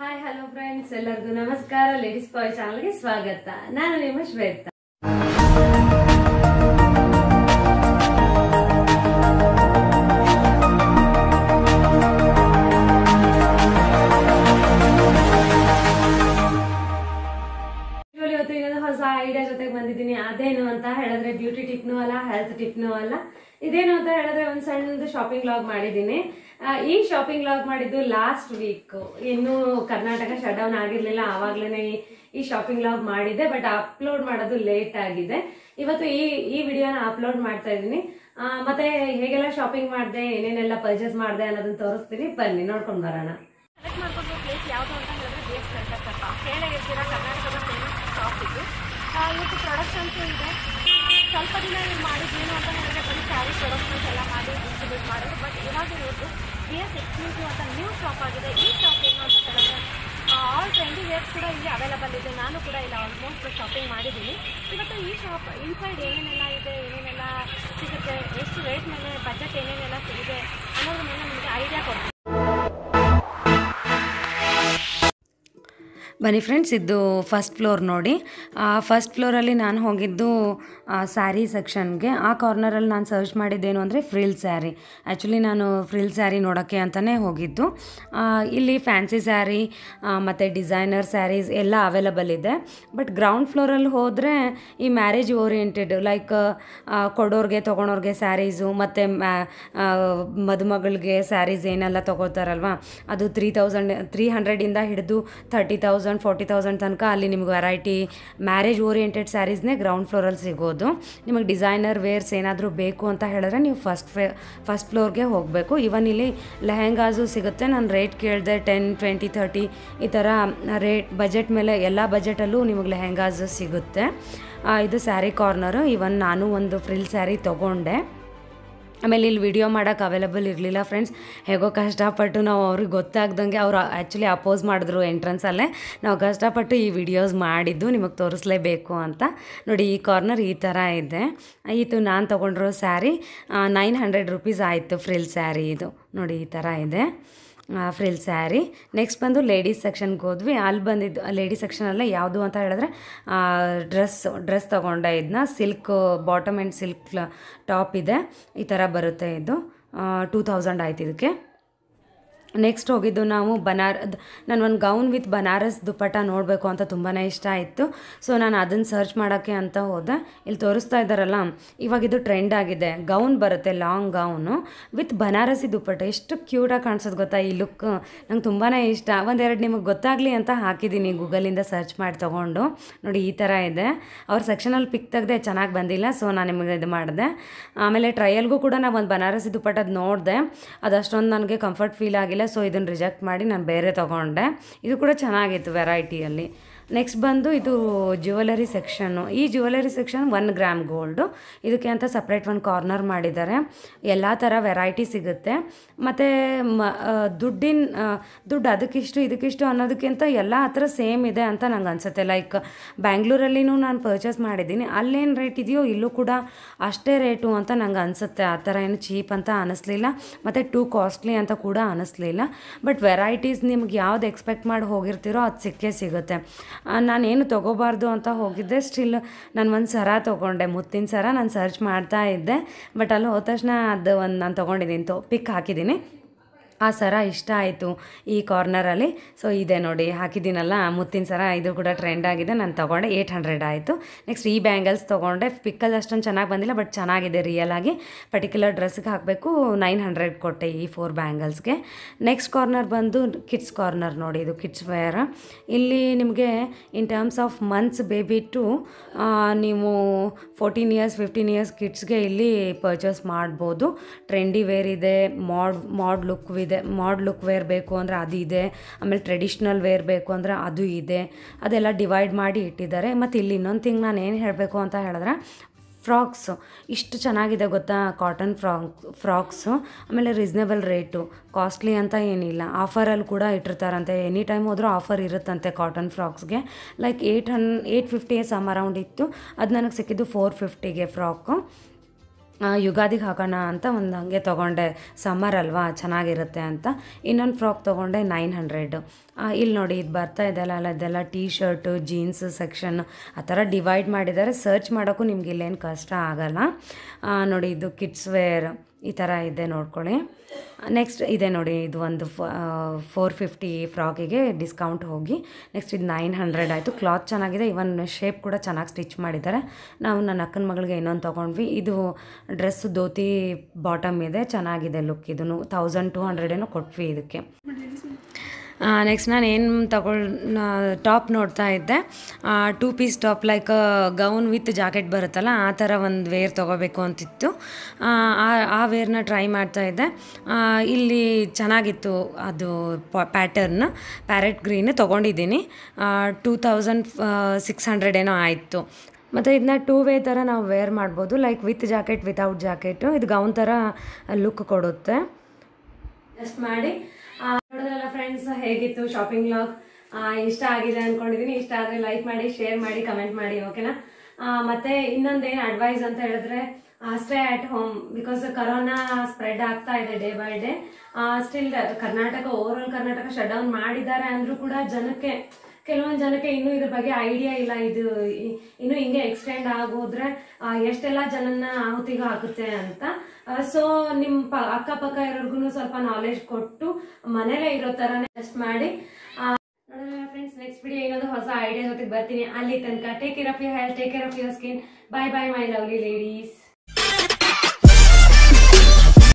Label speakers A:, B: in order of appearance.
A: hi hello friends ಎಲ್ಲರಿಗೂ ನಮಸ್ಕಾರ ladies ಬಾಯ್ ಚಾನಲ್ಗೆ ಸ್ವಾಗತ ನಾನು ನಿಮ್ಮ ಶ್ವೇತಾ ಹೇಳಿದ್ರೆ ಬ್ಯೂಟಿ ಟಿಪ್ನು ಅಲ್ಲ ಹೆಲ್ತ್ ಟಿಪ್ನು ಅಲ್ಲ ಇದೇನು ಅಂತ ಹೇಳಿದ್ರೆ ಒಂದು ಸಣ್ಣದು ಶಾಪಿಂಗ್ ಲಾಗ್ ಮಾಡಿದ್ದೀನಿ ಈ ಶಾಪಿಂಗ್ ಲಾಗ್ ಮಾಡಿದ್ದು ಲಾಸ್ಟ್ ವೀಕ್ ಇನ್ನೂ ಕರ್ನಾಟಕ ಶಟ್ ಡೌನ್ ಆಗಿರ್ಲಿಲ್ಲ ಆವಾಗ್ಲೇನೆ ಈ ಶಾಪಿಂಗ್ ಲಾಗ್ ಮಾಡಿದೆ ಬಟ್ ಅಪ್ಲೋಡ್ ಮಾಡೋದು ಲೇಟ್ ಆಗಿದೆ ಇವತ್ತು ಈ ಈ ವಿಡಿಯೋನ ಅಪ್ಲೋಡ್ ಮಾಡ್ತಾ ಇದ್ದೀನಿ ಮತ್ತೆ ಹೇಗೆಲ್ಲ ಶಾಪಿಂಗ್ ಮಾಡಿದೆ ಏನೇನೆಲ್ಲ ಪರ್ಚೇಸ್ ಮಾಡಿದೆ ಅನ್ನೋದನ್ನ ತೋರಿಸ್ತೀನಿ ಬನ್ನಿ ನೋಡ್ಕೊಂಡು ಬರೋಣ ಮಾಡ್ಕೊಂಡು ಪ್ಲೇಸ್ ಅಂತ ಹೇಳಿದ್ರೆ ಕರ್ನಾಟಕ ಕರ್ನಾಟಕದ ಇದೆ ಸ್ವಲ್ಪ ದಿನ ನೀವು ಮಾಡಿದ್ದೇನು ಅಂತ ನನಗೆ ಬರೀ ಸ್ಯಾರಿ ಪ್ರೊಡಕ್ಟ್ಸ್ ಎಲ್ಲ ಮಾಡಿ ಡಿಸ್ಟ್ರಿಬ್ಯೂಟ್ ಮಾಡೋದು ಬಟ್ ಇವಾಗ ಇವತ್ತು ಬಿ ಎಸ್ ಎಕ್ಸ್ಕ್ಲೂಸಿವ್ ಅಂತ ನ್ಯೂ ಶಾಪ್ ಆಗಿದೆ ಈ ಶಾಪ್ ಏನು ಅಂತ ಹೇಳಿದ್ರೆ ಆಲ್ ಟ್ರೆಂಡಿ ವೇರ್ಸ್ ಕೂಡ ಇಲ್ಲಿ ಅವೈಲಬಲ್ ಇದೆ ನಾನು ಕೂಡ ಇಲ್ಲ ಆಲ್ಮೋಸ್ಟ್ ಶಾಪಿಂಗ್ ಮಾಡಿದ್ದೀನಿ ಇವತ್ತು ಈ ಶಾಪ್ ಇನ್ಸೈಡ್ ಏನೇನೆಲ್ಲ ಇದೆ ಏನೇನೆಲ್ಲ ಸಿಗುತ್ತೆ ಎಷ್ಟು ರೇಟ್ ಮೇಲೆ ಬಜೆಟ್ ಏನೇನೆಲ್ಲ ಸಿಗಿದೆ ಅನ್ನೋದ್ರ ಮೇಲೆ ನಿಮಗೆ ಐಡಿಯಾ ಕೊಡ್ತೀನಿ ಬನ್ನಿ ಫ್ರೆಂಡ್ಸ್ ಇದು ಫಸ್ಟ್ ಫ್ಲೋರ್ ನೋಡಿ ಫಸ್ಟ್ ಫ್ಲೋರಲ್ಲಿ ನಾನು ಹೋಗಿದ್ದು ಸ್ಯಾರಿ ಸೆಕ್ಷನ್ಗೆ ಆ ಕಾರ್ನರಲ್ಲಿ ನಾನು ಸರ್ಚ್ ಮಾಡಿದ್ದೇನು ಅಂದರೆ ಫ್ರಿಲ್ ಸ್ಯಾರಿ ಆ್ಯಕ್ಚುಲಿ ನಾನು ಫ್ರಿಲ್ ಸ್ಯಾರಿ ನೋಡೋಕ್ಕೆ ಅಂತಲೇ ಹೋಗಿದ್ದು ಇಲ್ಲಿ ಫ್ಯಾನ್ಸಿ ಸ್ಯಾರಿ ಮತ್ತು ಡಿಸೈನರ್ ಸ್ಯಾರೀಸ್ ಎಲ್ಲ ಅವೈಲಬಲ್ ಇದೆ ಬಟ್ ಗ್ರೌಂಡ್ ಫ್ಲೋರಲ್ಲಿ ಹೋದರೆ ಈ ಮ್ಯಾರೇಜ್ ಓರಿಯೆಂಟೆಡ್ ಲೈಕ್ ಕೊಡೋರಿಗೆ ತೊಗೊಳೋರ್ಗೆ ಸ್ಯಾರೀಸು ಮತ್ತು ಮ್ಯಾ ಮದುಮಗಳಿಗೆ ಸ್ಯಾರೀಸ್ ಏನೆಲ್ಲ ತೊಗೋತಾರಲ್ವ ಅದು ತ್ರೀ ತೌಸಂಡ್ ತ್ರೀ ಹಂಡ್ರೆಡಿಂದ ಹಿಡಿದು thirty thousand thousand forty thousand ತನಕ ಅಲ್ಲಿ ನಿಮ್ಗೆ ವೆರೈಟಿ ಮ್ಯಾರೇಜ್ ಓರಿಯೆಂಟೆಡ್ ಸ್ಯಾರೀಸ್ನೇ ಗ್ರೌಂಡ್ ಫ್ಲೋರಲ್ಲಿ ಸಿಗೋದು ನಿಮಗೆ ಡಿಸೈನರ್ ವೇರ್ಸ್ ಏನಾದರೂ ಬೇಕು ಅಂತ ಹೇಳಿದ್ರೆ ನೀವು ಫಸ್ಟ್ ಫ್ಲೇ ಫಸ್ಟ್ ಫ್ಲೋರ್ಗೆ ಹೋಗಬೇಕು ಇವನ್ ಇಲ್ಲಿ ಲೆಹೆಂಗಾಸು ಸಿಗುತ್ತೆ ನಾನು ರೇಟ್ ಕೇಳಿದೆ ಟೆನ್ ಟ್ವೆಂಟಿ ಥರ್ಟಿ ಈ ಥರ ರೇಟ್ ಬಜೆಟ್ ಮೇಲೆ ಎಲ್ಲ ಬಜೆಟಲ್ಲೂ ನಿಮಗೆ ಲೆಹೆಂಗಾಸು ಸಿಗುತ್ತೆ ಇದು ಸ್ಯಾರಿ ಕಾರ್ನರು ಇವನ್ ನಾನು ಒಂದು ಫ್ರಿಲ್ ಸ್ಯಾರಿ ತೊಗೊಂಡೆ ಆಮೇಲೆ ಇಲ್ಲಿ ವಿಡಿಯೋ ಮಾಡೋಕ್ಕೆ ಅವೈಲೇಬಲ್ ಇರಲಿಲ್ಲ ಫ್ರೆಂಡ್ಸ್ ಹೇಗೋ ಕಷ್ಟಪಟ್ಟು ನಾವು ಅವ್ರಿಗೆ ಗೊತ್ತಾಗ್ದಂಗೆ ಅವರು ಆ್ಯಕ್ಚುಲಿ ಅಪೋಸ್ ಮಾಡಿದ್ರು ಎಂಟ್ರೆನ್ಸಲ್ಲೇ ನಾವು ಕಷ್ಟಪಟ್ಟು ಈ ವಿಡಿಯೋಸ್ ಮಾಡಿದ್ದು ನಿಮಗೆ ತೋರಿಸಲೇಬೇಕು ಅಂತ ನೋಡಿ ಈ ಕಾರ್ನರ್ ಈ ಥರ ಇದೆ ಇದು ನಾನು ತೊಗೊಂಡಿರೋ ಸ್ಯಾರಿ ನೈನ್ ಹಂಡ್ರೆಡ್ ರುಪೀಸ್ ಆಯಿತು ಫ್ರಿಲ್ ಸ್ಯಾರಿ ಇದು ನೋಡಿ ಈ ಥರ ಇದೆ ಫ್ರಿಲ್ ಸ್ಯಾರಿ ನೆಕ್ಸ್ಟ್ ಬಂದು ಲೇಡೀಸ್ ಸೆಕ್ಷನ್ಗೆ ಹೋದ್ವಿ ಅಲ್ಲಿ ಬಂದಿದ್ದು ಲೇಡೀಸ್ ಸೆಕ್ಷನಲ್ಲ ಯಾವುದು ಅಂತ ಹೇಳಿದ್ರೆ ಡ್ರೆಸ್ ಡ್ರೆಸ್ ತೊಗೊಂಡೆ ಇದನ್ನ silk bottom and silk top ಇದೆ ಈ ಥರ ಬರುತ್ತೆ ಇದು ಟೂ ತೌಸಂಡ್ ಆಯ್ತು ಇದಕ್ಕೆ ನೆಕ್ಸ್ಟ್ ಹೋಗಿದ್ದು ನಾವು ಬನಾರ್ ನಾನು ಒಂದು ಗೌನ್ ವಿತ್ ಬನಾರಸ್ ದುಪ್ಪಟ್ಟ ನೋಡಬೇಕು ಅಂತ ತುಂಬಾ ಇಷ್ಟ ಆಯಿತು ಸೊ ನಾನು ಅದನ್ನು ಸರ್ಚ್ ಮಾಡೋಕ್ಕೆ ಅಂತ ಹೋದೆ ಇಲ್ಲಿ ತೋರಿಸ್ತಾ ಇದ್ದಾರಲ್ಲ ಇವಾಗ ಇದು ಟ್ರೆಂಡ್ ಆಗಿದೆ ಗೌನ್ ಬರುತ್ತೆ long gown with Banarasi dupatta ಎಷ್ಟು ಕ್ಯೂಟಾಗಿ ಕಾಣಿಸೋದು ಗೊತ್ತಾ ಈ ಲುಕ್ ನಂಗೆ ತುಂಬಾ ಇಷ್ಟ ಒಂದೆರಡು ನಿಮಗೆ ಗೊತ್ತಾಗಲಿ ಅಂತ ಹಾಕಿದ್ದೀನಿ ಗೂಗಲಿಂದ ಸರ್ಚ್ ಮಾಡಿ ತೊಗೊಂಡು ನೋಡಿ ಈ ಥರ ಇದೆ ಅವ್ರ ಸೆಕ್ಷನಲ್ಲಿ ಪಿಕ್ ತೆಗೆದೆ ಚೆನ್ನಾಗಿ ಬಂದಿಲ್ಲ ಸೊ ನಾನು ನಿಮಗೆ ಇದು ಮಾಡಿದೆ ಆಮೇಲೆ ಟ್ರಯಲ್ಗೂ ಕೂಡ ನಾವು ಒಂದು ಬನಾರಸಿ ದುಪ್ಪಟ್ಟದ ನೋಡಿದೆ ಅದು ಅಷ್ಟೊಂದು ನನಗೆ ಕಂಫರ್ಟ್ ಫೀಲ್ ಆಗಿಲ್ಲ ಸೊ ಇದನ್ನು ರಿಜೆಕ್ಟ್ ಮಾಡಿ ನಾನು ಬೇರೆ ತೊಗೊಂಡೆ ಇದು ಕೂಡ ಚೆನ್ನಾಗಿತ್ತು ವೆರೈಟಿಯಲ್ಲಿ ನೆಕ್ಸ್ಟ್ ಬಂದು ಇದು ಜ್ಯುವೆಲರಿ ಸೆಕ್ಷನ್ನು ಈ jewellery section one gram gold ಇದಕ್ಕೆ ಅಂತ ಸಪ್ರೇಟ್ ಒಂದು ಕಾರ್ನರ್ ಮಾಡಿದ್ದಾರೆ ಎಲ್ಲ ಥರ ವೆರೈಟಿ ಸಿಗುತ್ತೆ ಮತ್ತು ಮ ದುಡ್ಡಿನ ದುಡ್ಡು ಅದಕ್ಕಿಷ್ಟು ಇದಕ್ಕಿಷ್ಟು ಅನ್ನೋದಕ್ಕಿಂತ ಎಲ್ಲ ಹತ್ರ ಸೇಮ್ ಇದೆ ಅಂತ ನಂಗೆ ಅನಿಸುತ್ತೆ ಲೈಕ್ ಬ್ಯಾಂಗ್ಳೂರಲ್ಲಿನೂ ನಾನು ಪರ್ಚೇಸ್ ಮಾಡಿದ್ದೀನಿ ಅಲ್ಲೇನು ರೇಟ್ ಇದೆಯೋ ಇಲ್ಲೂ ಕೂಡ ಅಷ್ಟೇ ರೇಟು ಅಂತ ನಂಗೆ ಅನಿಸುತ್ತೆ ಆ ಥರ ಏನು ಚೀಪ್ ಅಂತ ಅನ್ನಿಸ್ಲಿಲ್ಲ ಮತ್ತು ಟೂ ಕಾಸ್ಟ್ಲಿ ಅಂತ ಕೂಡ ಅನ್ನಿಸ್ಲಿಲ್ಲ ಬಟ್ ವೆರೈಟೀಸ್ ನಿಮ್ಗೆ ಯಾವ್ದು ಎಕ್ಸ್ಪೆಕ್ಟ್ ಮಾಡಿ ಹೋಗಿರ್ತೀರೋ ಅದು ಸಿಕ್ಕೇ ಸಿಗುತ್ತೆ ನಾನೇನು ತೊಗೋಬಾರ್ದು ಅಂತ ಹೋಗಿದ್ದೆ ಸ್ಟಿಲ್ ನಾನು ಒಂದು ಸರ ತೊಗೊಂಡೆ ಮುತ್ತಿನ ಸರ ನಾನು ಸರ್ಚ್ ಮಾಡ್ತಾ ಇದ್ದೆ ಬಟ್ ಅಲ್ಲಿ ಹೋದ ತಕ್ಷಣ ಅದು ಒಂದು ನಾನು ತೊಗೊಂಡಿದ್ದೀನಿ ತೋ ಪಿಕ್ ಹಾಕಿದ್ದೀನಿ ಆ ಸರ ಇಷ್ಟ ಆಯಿತು ಈ ಕಾರ್ನರಲ್ಲಿ ಸೊ ಇದೆ ನೋಡಿ ಹಾಕಿದ್ದೀನಲ್ಲ ಮುತ್ತಿನ ಸರ ಇದು ಕೂಡ ಟ್ರೆಂಡ್ ಆಗಿದೆ ನಾನು ತೊಗೊಂಡೆ ಏಯ್ಟ್ ಹಂಡ್ರೆಡ್ ಆಯಿತು ನೆಕ್ಸ್ಟ್ ಈ ಬ್ಯಾಂಗಲ್ಸ್ ತೊಗೊಂಡೆ ಪಿಕ್ಕಲ್ ಅಷ್ಟೊಂದು ಚೆನ್ನಾಗಿ ಬಂದಿಲ್ಲ ಬಟ್ ಚೆನ್ನಾಗಿದೆ ರಿಯಲ್ ಆಗಿ ಪರ್ಟಿಕ್ಯುಲರ್ ಡ್ರೆಸ್ಗೆ ಹಾಕಬೇಕು ನೈನ್ ಹಂಡ್ರೆಡ್ ಕೊಟ್ಟೆ ಈ ಫೋರ್ ಬ್ಯಾಂಗಲ್ಸ್ಗೆ ನೆಕ್ಸ್ಟ್ ಕಾರ್ನರ್ ಬಂದು ಕಿಡ್ಸ್ ಕಾರ್ನರ್ ನೋಡಿ ಇದು ಕಿಡ್ಸ್ ವೇರ ಇಲ್ಲಿ ನಿಮಗೆ in terms of months baby to ನೀವು ಫೋರ್ಟೀನ್ ಇಯರ್ಸ್ ಫಿಫ್ಟೀನ್ ಇಯರ್ಸ್ ಕಿಡ್ಸ್ಗೆ ಇಲ್ಲಿ ಪರ್ಚೇಸ್ ಮಾಡ್ಬೋದು ಟ್ರೆಂಡಿ ವೇರ್ ಇದೆ ಮಾಡ್ ಮಾಡ್ ಲುಕ್ ಇದೆ ಮಾಡ್ ಲುಕ್ ವೇರ್ ಬೇಕು ಅಂದರೆ ಅದು ಇದೆ ಆಮೇಲೆ ಟ್ರೆಡಿಷ್ನಲ್ ವೇರ್ ಬೇಕು ಅಂದರೆ ಅದು ಇದೆ ಅದೆಲ್ಲ ಡಿವೈಡ್ ಮಾಡಿ ಇಟ್ಟಿದ್ದಾರೆ ಮತ್ತು ಇಲ್ಲಿ ಇನ್ನೊಂದು ಥಿಂಗ್ ನಾನು ಏನು ಹೇಳಬೇಕು ಅಂತ ಹೇಳಿದ್ರೆ ಫ್ರಾಕ್ಸು ಇಷ್ಟು ಚೆನ್ನಾಗಿದೆ ಗೊತ್ತಾ ಕಾಟನ್ ಫ್ರಾಕ್ ಫ್ರಾಕ್ಸು ಆಮೇಲೆ ರೀಸ್ನೇಬಲ್ ರೇಟು ಕಾಸ್ಟ್ಲಿ ಅಂತ ಏನಿಲ್ಲ ಆಫರಲ್ಲಿ ಕೂಡ ಇಟ್ಟಿರ್ತಾರಂತೆ ಎನಿ ಟೈಮ್ ಹೋದರೂ ಆಫರ್ ಇರುತ್ತಂತೆ ಕಾಟನ್ ಫ್ರಾಕ್ಸ್ಗೆ like eight hun eight fifty some around ಇತ್ತು ಅದು ನನಗೆ ಸಿಕ್ಕಿದ್ದು ಫೋರ್ ಫಿಫ್ಟಿಗೆ ಫ್ರಾಕು ಯುಗಾದಿಗೆ ಹಾಕೋಣ ಅಂತ ಒಂದು ಹಾಗೆ ತೊಗೊಂಡೆ ಸಮ್ಮರ್ ಅಲ್ವಾ ಚೆನ್ನಾಗಿರುತ್ತೆ ಅಂತ ಇನ್ನೊಂದು ಫ್ರಾಕ್ ತೊಗೊಂಡೆ ನೈನ್ ಹಂಡ್ರೆಡ್ ಇಲ್ಲಿ ನೋಡಿ ಇದು ಬರ್ತಾ ಇದೆಲ್ಲ ಅಲ್ಲ ಇದೆಲ್ಲ ಟೀ ಶರ್ಟು ಜೀನ್ಸ್ ಸೆಕ್ಷನ್ ಆ ಥರ ಡಿವೈಡ್ ಮಾಡಿದ್ದಾರೆ ಸರ್ಚ್ ಮಾಡೋಕ್ಕೂ ನಿಮ್ಗೆ ಇಲ್ಲೇನು ಕಷ್ಟ ಆಗೋಲ್ಲ ನೋಡಿ ಇದು ಕಿಡ್ಸ್ ವೇರ್ ಈ ಥರ ಇದೆ ನೋಡ್ಕೊಳ್ಳಿ ನೆಕ್ಸ್ಟ್ ಇದೆ ನೋಡಿ ಇದು ಒಂದು ಫೋರ್ ಫಿಫ್ಟಿ ಫ್ರಾಕಿಗೆ ಡಿಸ್ಕೌಂಟ್ ಹೋಗಿ ನೆಕ್ಸ್ಟ್ ಇದು ನೈನ್ ಹಂಡ್ರೆಡ್ ಆಯಿತು ಕ್ಲಾತ್ ಚೆನ್ನಾಗಿದೆ ಇವನ್ ಶೇಪ್ ಕೂಡ ಚೆನ್ನಾಗಿ ಸ್ಟಿಚ್ ಮಾಡಿದ್ದಾರೆ ನಾವು ನನ್ನ ಅಕ್ಕನ ಮಗಳಿಗೆ ಇನ್ನೊಂದು ತೊಗೊಂಡ್ವಿ ಇದು ಡ್ರೆಸ್ ಧೋತಿ ಬಾಟಮ್ ಇದೆ ಚೆನ್ನಾಗಿದೆ ಲುಕ್ ಇದನ್ನು ತೌಸಂಡ್ ಟು ಹಂಡ್ರೆಡ್ ಏನೋ ಕೊಟ್ವಿ ಇದಕ್ಕೆ ನೆಕ್ಸ್ಟ್ ನಾನು ಏನು ತಗೊಳ್ ಟಾಪ್ ನೋಡ್ತಾ ಇದ್ದೆ two piece top like gown with jacket ಬರುತ್ತಲ್ಲ ಆ ಥರ ಒಂದು ವೇರ್ ತೊಗೋಬೇಕು ಅಂತಿತ್ತು ಆ ವೇರ್ನ ಟ್ರೈ ಮಾಡ್ತಾ ಇದ್ದೆ ಇಲ್ಲಿ ಚೆನ್ನಾಗಿತ್ತು ಅದು ಪ್ಯಾಟರ್ನ್ ಪ್ಯಾರೆಟ್ ಗ್ರೀನ್ ತೊಗೊಂಡಿದ್ದೀನಿ ಟೂ ತೌಸಂಡ್ ಸಿಕ್ಸ್ ಹಂಡ್ರೆಡ್ ಏನೋ ಆಯಿತು ಮತ್ತು ಇದನ್ನ ಟೂ ವೇ ಥರ ನಾವು ವೇರ್ ಮಾಡ್ಬೋದು like with jacket without jacket ಇದು ಗೌನ್ ಥರ ಲುಕ್ ಕೊಡುತ್ತೆ ಜಸ್ಟ್ ಮಾಡಿ ನೋಡಿದ್ರಲ್ಲ ಫ್ರೆಂಡ್ಸ್ ಹೇಗಿತ್ತು ಶಾಪಿಂಗ್ ಲಾಗ್ ಇಷ್ಟ ಆಗಿದೆ ಅನ್ಕೊಂಡಿದೀನಿ ಇಷ್ಟ ಆದ್ರೆ ಲೈಕ್ ಮಾಡಿ ಶೇರ್ ಮಾಡಿ ಕಮೆಂಟ್ ಮಾಡಿ ಓಕೆನಾ ಮತ್ತೆ ಇನ್ನೊಂದೇನು ಅಡ್ವೈಸ್ ಅಂತ ಹೇಳಿದ್ರೆ stay at home because corona spread ಆಗ್ತಾ ಇದೆ day by day still Karnataka over all Karnataka shut down ಮಾಡಿದ್ದಾರೆ ಅಂದ್ರೂ ಕೂಡ ಜನಕ್ಕೆ ಕೆಲವೊಂದು ಜನಕ್ಕೆ ಇನ್ನೂ ಇದ್ರ ಬಗ್ಗೆ ಐಡಿಯಾ ಇಲ್ಲ ಇದು ಇನ್ನು ಹಿಂಗೆ ಎಕ್ಸ್ಟೆಂಡ್ ಆಗೋದ್ರೆ ಎಷ್ಟೆಲ್ಲ ಜನನ ಆಹುತಿಗೆ ಹಾಕುತ್ತೆ ಅಂತ ಸೊ ನಿಮ್ ಅಕ್ಕಪಕ್ಕ ಇರೋರ್ಗು ಸ್ವಲ್ಪ ನಾಲೆಜ್ ಕೊಟ್ಟು ಮನೇಲೆ ಇರೋ ತರಾನೇ ಟೆಸ್ಟ್ ಮಾಡಿ ಫ್ರೆಂಡ್ಸ್ ನೆಕ್ಸ್ಟ್ ವಿಡಿಯೋ ಏನಾದ್ರು ಹೊಸ ಐಡಿಯಾ ಜೊತೆಗೆ ಬರ್ತೀನಿ ಅಲ್ಲಿ ತನಕ take care of your health take care of your skin bye bye my lovely ladies